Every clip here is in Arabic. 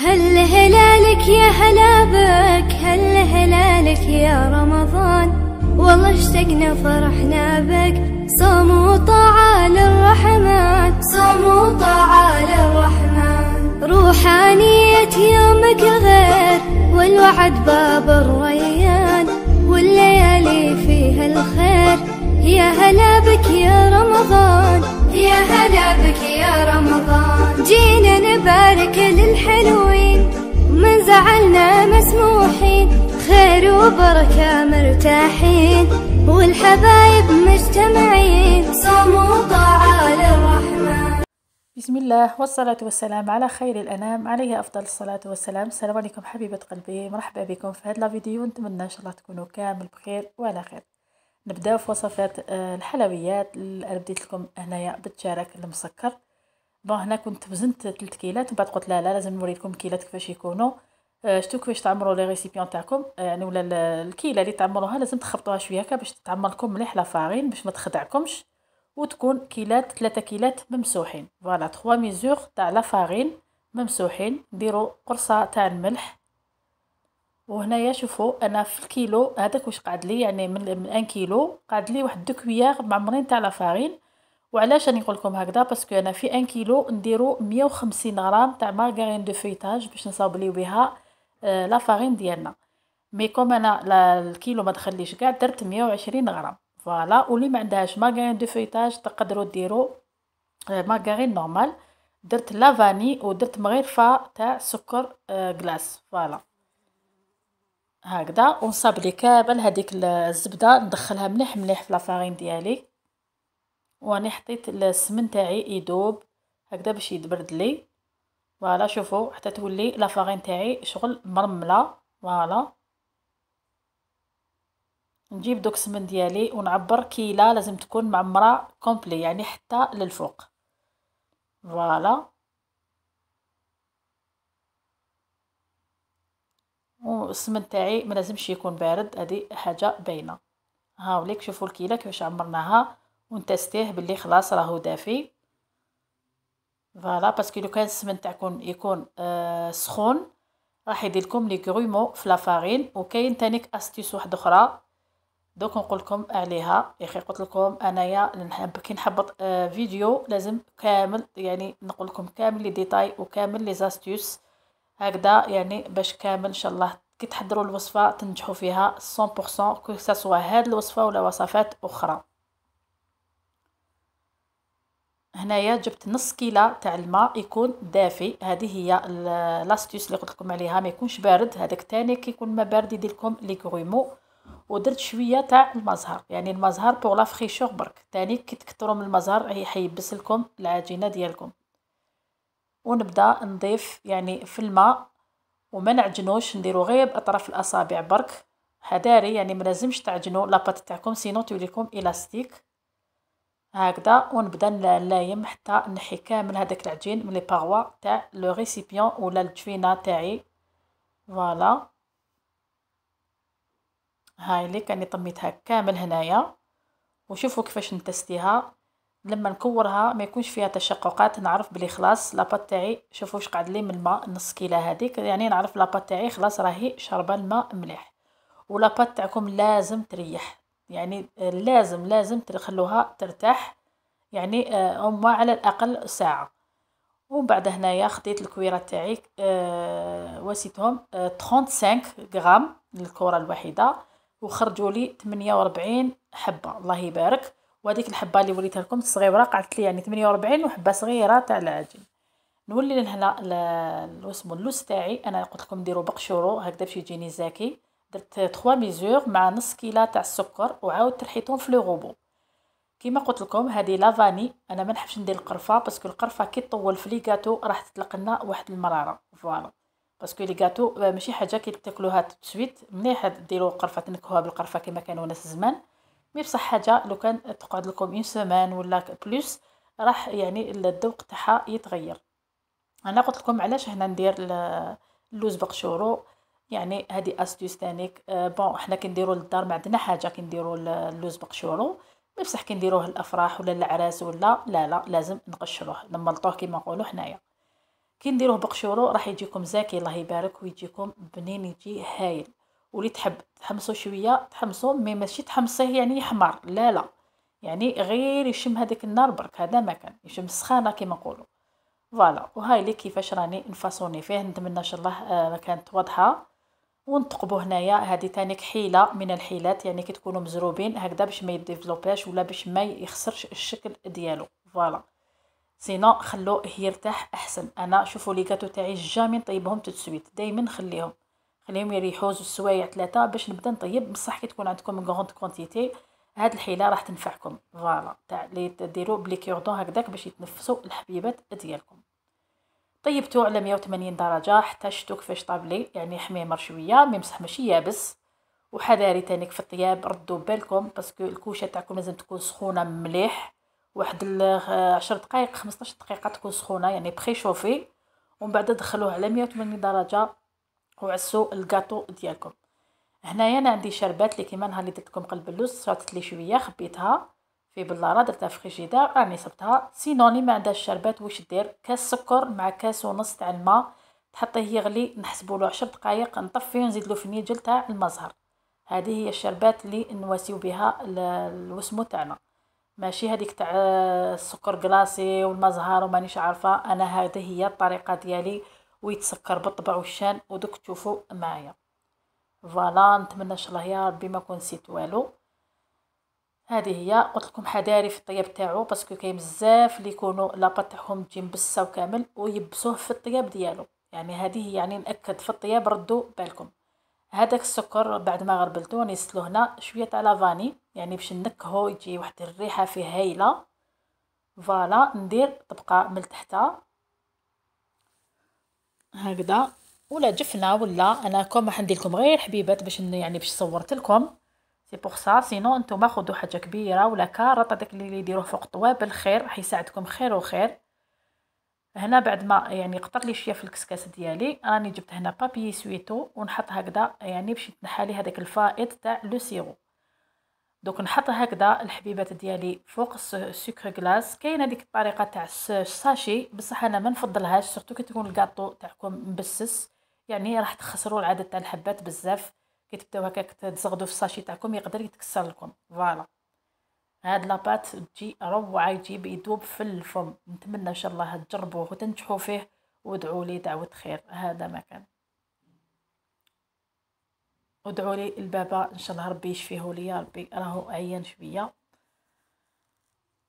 هل هلالك يا هلا بك هل هلالك يا رمضان والله اشتقنا فرحنا بك صوم وطاعة للرحمن صوم وطاعة للرحمن روحانية يومك غير والوعد باب الريان والليالي فيها الخير يا هلا بك يا رمضان يا هلا بك يا رمضان جينا بارك للحلوين من زعلنا مسموحين خير وبركة مرتاحين والحبايب مجتمعين صاموا طاعة للرحمن بسم الله والصلاة والسلام على خير الأنام عليه أفضل الصلاة والسلام السلام عليكم حبيبة قلبي مرحبا بكم في هذا الفيديو نتمنى إن شاء الله تكونوا كامل بخير وعلى خير نبداو في وصفات آه، الحلويات اللي بديت لكم هنايا بالتشارك المسكر بون هنا كنت وزنت 3 كيلات ومن بعد قلت لا لا لازم نوريلكم كيلات كيفاش يكونوا أه، شتو كيفاش تعمروا لي ريسيبيون تاعكم أه، يعني ولا الكيله اللي تعمروها لازم تخبطوها شويه هكا باش تتعمر لكم مليح فارين باش ما تخدعكمش وتكون كيلات 3 كيلات ممسوحين فوالا 3 ميزور تاع فارين ممسوحين نديروا قرصه تاع الملح وهنايا شوفوا انا في الكيلو هذاك واش قعد لي يعني من 1 كيلو قعد لي واحد 2 كويار معمرين تاع فارين وعلاش راني نقول لكم هكذا باسكو انا في 1 كيلو نديرو 150 غرام تاع مارغرين دو فيتاج باش نصاوبليو بها آه، لا فارين ديالنا مي كوم انا الكيلو ما تخليش كاع درت 120 غرام فوالا واللي ما عندهاش مارغرين دو فيتاج تقدروا ديروا آه، مارغرين نورمال درت لافاني ودرت مغرفه تاع سكر آه غلاس فوالا هكذا ونصابلي كامل هذيك الزبده ندخلها مليح مليح في لافارين ديالي وراني حطيت السمن تاعي يدوب هكذا باش يتبرد لي فوالا شوفوا حتى تولي لافاغين تاعي شغل مرمله فوالا نجيب دوك السمن ديالي ونعبر كيله لازم تكون معمره كومبلي يعني حتى للفوق فوالا والسمن تاعي ما لازمش يكون بارد هذه حاجه باينه هاوليك شوفوا الكيله كيفاش عمرناها ونتستيه باللي خلاص راهو دافي فوالا باسكو لو كان السمن تاعكم يكون آه سخون راح يدير لكم لي غرومو في لافارين وكاين تانيك استيس واحده اخرى دوك نقول لكم عليها يا اخي قلت لكم انايا نحب كي نحبط آه فيديو لازم كامل يعني نقول لكم كامل لي ديتاي وكامل لي زاستيس هكذا يعني باش كامل ان شاء الله كي تحضروا الوصفه تنجحوا فيها 100% كو سوا هاد الوصفه ولا وصفات اخرى هنايا جبت نص كيلة تاع الماء يكون دافي هذه هي لاستيس اللي قلت لكم عليها ما يكونش بارد هذاك كي كيكون ما بارد يدير لكم لي كرومو ودرت شويه تاع المزهر يعني المزهر بوغ لا فريشور برك تاني كي تكثروا من المزهر هي حيبس لكم العجينه ديالكم ونبدا نضيف يعني في الماء وما نعجنوش نديرو غير باطراف الاصابع برك حذاري يعني ما لازمش تعجنوا لاباط تاعكم سينو تولي لكم الاستيك هكذا ونبدا نلايم حتى نحي كامل هذاك العجين من لي باغوا تاع لو ريسيبيون ولا التفينه تاعي فوالا هاي اللي كاني طميتها كامل هنايا وشوفوا كيفاش نتستيها لما نكورها ما يكونش فيها تشققات نعرف بلي خلاص لاباط تاعي شوفوا واش قعد لي من الماء نص كيله هذيك يعني نعرف لاباط تاعي خلاص راهي شاربه الماء مليح ولاباط تاعكم لازم تريح يعني آه، لازم لازم تخلوها ترتاح يعني هما آه، على الاقل ساعه وبعد هنا هنايا خديت الكويره تاعي آه، وسيتهم 35 غرام للكورة الواحده وخرجوا لي 48 حبه الله يبارك وهذيك الحبه اللي وريتها لكم صغيرة قعدت لي يعني 48 وحبه صغيره تاع العجين نولي لهنا واسمو اللوس تاعي انا قلت لكم ديروا بقشورو هكذا باش يجيني زاكي درت 3 ميزور مع نص كيله تاع السكر وعاودت ترحيتهم في لو غوبو كيما قلت لكم هذه لافاني انا ما نحبش ندير القرفه باسكو القرفه كي تطول في لي غاتو راح تطلق لنا واحد المراره فوالا باسكو لي غاتو ماشي حاجه كي تاكلوها تسويت مليح ديروا قرفه تنكهوها بالقرفه كيما كانوا ناس زمان مي بصح حاجه لو كان تقعد لكم اون سيمان ولا بلوس راح يعني الذوق تاعها يتغير انا قلت لكم علاش هنا ندير اللوز بقشورو يعني هذه استيوس تانيك آه، بون حنا كنديرو للدار ما عندنا حاجه كنديرو اللوز بقشورو بصح كنديروه للافراح ولا للعراس ولا لا لا لازم نقشروه نملطوه كيما نقولوا حنايا كي نديروه بقشورو راح يجيكم زاكي الله يبارك ويجيكم بنين يجي هايل ولي تحب تحمصو شويه تحمصو مي ماشي تحمصيه يعني يحمر لا لا يعني غير يشم هذاك النار برك هذا ما كان يشم السخانه كيما نقولوا فوالا وهاي اللي كيفاش راني نفاصوني فيه نتمنى ان شاء الله آه، كانت واضحه ونطقبوا هنايا هذه ثاني حيله من الحيلات يعني كي تكونوا مزروبين هكذا باش ما يديفلوباش ولا باش ما يخسرش الشكل ديالو فوالا سينو خلوه يرتاح احسن انا شوفوا لي كاتو تاعي جامي نطيبهم تو دائما نخليهم خليهم يريحوا زوج سوايع ثلاثه باش نبدا نطيب بصح كي تكون عندكم غوند كونتيتي هاد الحيله راح تنفعكم فوالا تاع لي ديروا بلي هكذاك باش يتنفسوا الحبيبات ديالكم طيبتو على 180 درجة حتى شتو كيفاش طابلي يعني حميمر شويه مي مسح ماشي يابس وحذاري تانيك في الطياب ردوا بالكم باسكو الكوشه تاعكم لازم تكون سخونه مليح واحد 10 دقائق 15 دقيقه تكون سخونه يعني بخي شوفي ومن بعد دخلوه على 180 درجه وعسوا الكاطو ديالكم هنايا انا عندي شربات اللي كيما نهار اللي درت لكم قلب اللوز شاطت لي شويه خبيتها في بلاره درتها في الفريجيدير راني صبتها سينوني ما عندهاش شربات واش دير كاس سكر مع كاس ونص تاع الماء تحطيه يغلي نحسبوا له 10 دقائق نطفيه ونزيد له فنيجل تاع المزهر هذه هي الشربات اللي نواسيو بها الوسمو تاعنا ماشي هذيك تاع السكر كلاصي والمزهر ومانيش عارفه انا هذه هي الطريقه ديالي ويتسكر بالطبع والشان ودوك تشوفوا معايا فوالا نتمنى ان شاء الله يا ربي ما كون نسيت والو هذه هي قلت لكم حذاري في الطياب تاعو باسكو كاين بزاف اللي يكونوا لاباط تاعهم تجي مبسه وكامل ويبسوه في الطياب ديالو يعني هذه يعني ناكد في الطياب ردوا بالكم هذاك السكر بعد ما غربلتو نسلو هنا شويه تاع لافاني يعني باش نكهو يجي واحد الريحه فيه هايله فوالا ندير طبقه من تحتها هكذا ولا جفنه ولا انا كوم راح ندير لكم غير حبيبات باش يعني باش صورت لكم سي بوغ سا سينو نتوما خذوا حاجه كبيره ولا كارط هذاك اللي يديروه فوق طوابل خير راح يساعدكم خير وخير هنا بعد ما يعني قطر لي شويه في الكسكاس ديالي راني جبت هنا بابي سويتو ونحط هكذا يعني باش يتنحى لي هذاك الفائض تاع لو سيرو دوك نحط هكذا الحبيبات ديالي فوق السكر غلاس كاينه ديك الطريقه تاع الساشي بصح انا ما نفضلهاش سورتو كي تكون الكاطو تاعكم مبسس يعني راح تخسروا العدد تاع الحبات بزاف كتبداو هكاك تزغدو في الساشي تاعكم يقدر يتكسر لكم فوالا هاد لاباط تجي روعه يجيب يذوب في الفم نتمنى ان شاء الله تجربوه وتنجحوا فيه وادعوا لي دعوه خير هذا ما كان لي البابا ان شاء الله ربي يشفيه ليا ربي راهو عيان شويه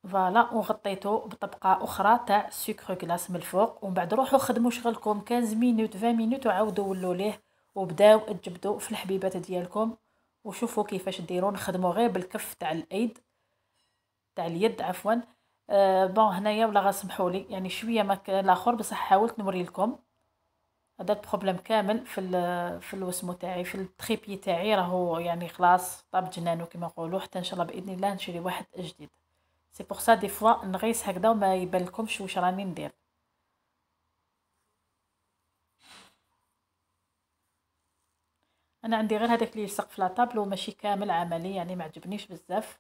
فوالا وغطيتو بطبقه اخرى تاع سكر كلاص من الفوق ومن بعد روحوا خدموا شغلكم 15 مينوت 20 مينوت وعاودوا ولوا ليه وبداو تجبدوا في الحبيبات ديالكم وشوفوا كيفاش ديروا نخدموا غير بالكف تاع الايد تاع اليد عفوا آه بون هنايا ولا غسمحوا لي يعني شويه ما الاخر بصح حاولت نوري لكم هذا البروبليم كامل في في الوسمو تاعي في التريبي تاعي راهو يعني خلاص طاب جنانو كما نقولوا حتى ان شاء الله باذن الله نشري واحد جديد سي بور سا دي فوا نغيس هكذا وما يبان لكمش واش راني ندير انا عندي غير هذاك اللي يلصق في لاطابلو ماشي كامل عملي يعني ما عجبنيش بزاف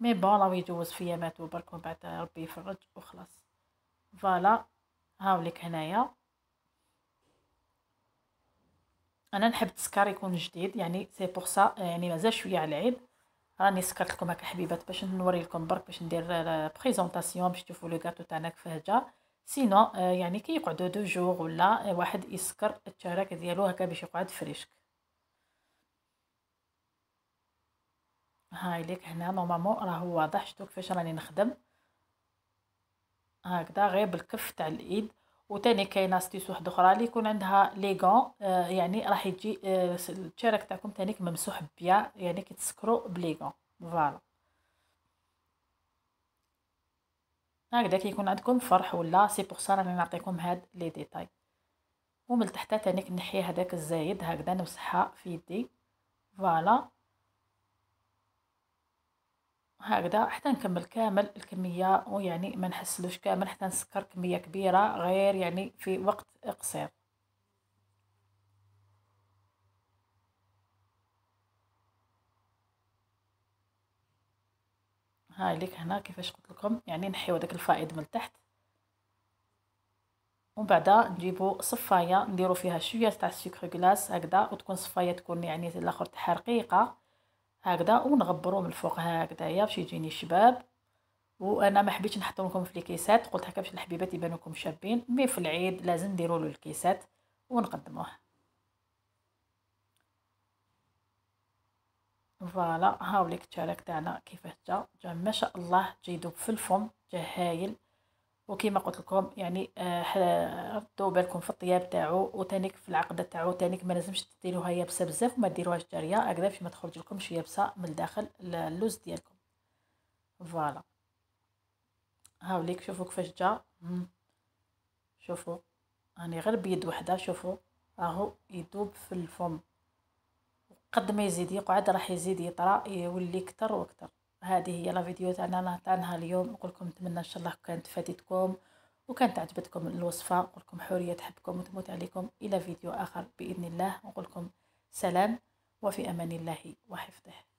مي بون راهو يجوز فيا ما برك ومن بعد ربي يفرج وخلاص فوالا هاوليك هنايا انا نحب السكر يكون جديد يعني سي بوغ سا يعني مازال شويه على العيد راني سكرت لكم هكا حبيبات باش نوري لكم برك باش ندير بريزونطاسيون باش تشوفوا لو كاتو تاعنا جا آه، سينو يعني كيقعدوا كي دو جوغ ولا آه، واحد يسكر التراك ديالو هكا باش يقعد فريشك هاي ليك هنا نورمالمون راهو واضح شتو كيفاش راني نخدم هكذا غير بالكف تاع الايد وتاني كاينه ستيس واحده اخرى اللي يكون عندها غون آه يعني راح يجي آه التشارك تاعكم تانيك ممسوح بيا يعني كي تسكرو غون فوالا هكذا كيكون عندكم فرح ولا سي بوغ سا راني نعطيكم هاد لي ديتاي ومن تحت تانيك نحي هداك الزايد هكذا نمسحها في يدي فوالا هكذا حتى نكمل كامل الكمية ويعني ما نحسلوش كامل حتى نسكر كمية كبيرة غير يعني في وقت قصير هاي ليك هنا كيفاش قلت لكم يعني نحيو داك الفائض من التحت ومن بعد نجيبو صفايه نديرو فيها شويه تاع السكر كلاص هكذا وتكون صفايه تكون يعني الاخر تاعها رقيقه هكذا ونغبرو من الفوق هكذايا باش يجيني شباب وانا ما حبيتش نحطهم لكم في الكيسات قلت هكا باش الحبيبات يبانوا لكم شابين مي في العيد لازم نديروا له الكيسات ونقدموه فوالا هاوليك التشارك التراك تاعنا كيفاه جا جا ما شاء الله جا في الفم جا هايل وكيما قلت لكم يعني آه، ردوا بالكم في الطياب تاعو وتانيك في العقده تاعو تانيك ما لازمش ديروها يابسه بزاف وما ديروهاش جاريه هكذا باش ما تخرج شويه يابسه من الداخل اللوز ديالكم فوالا هاوليك شوفوا كيفاش جا شوفوا راني يعني غير بيد وحده شوفوا راهو يذوب في الفم قد ما يزيد يقعد راح يزيد يطرى يولي كتر وكتر هذه هي لا فيديو تاعنا تاعنا اليوم نقول لكم نتمنى ان شاء الله كانت فاتتكم وكانت عجبتكم الوصفه نقول لكم حوريه تحبكم وتموت عليكم الى فيديو اخر باذن الله نقول لكم سلام وفي امان الله وحفظه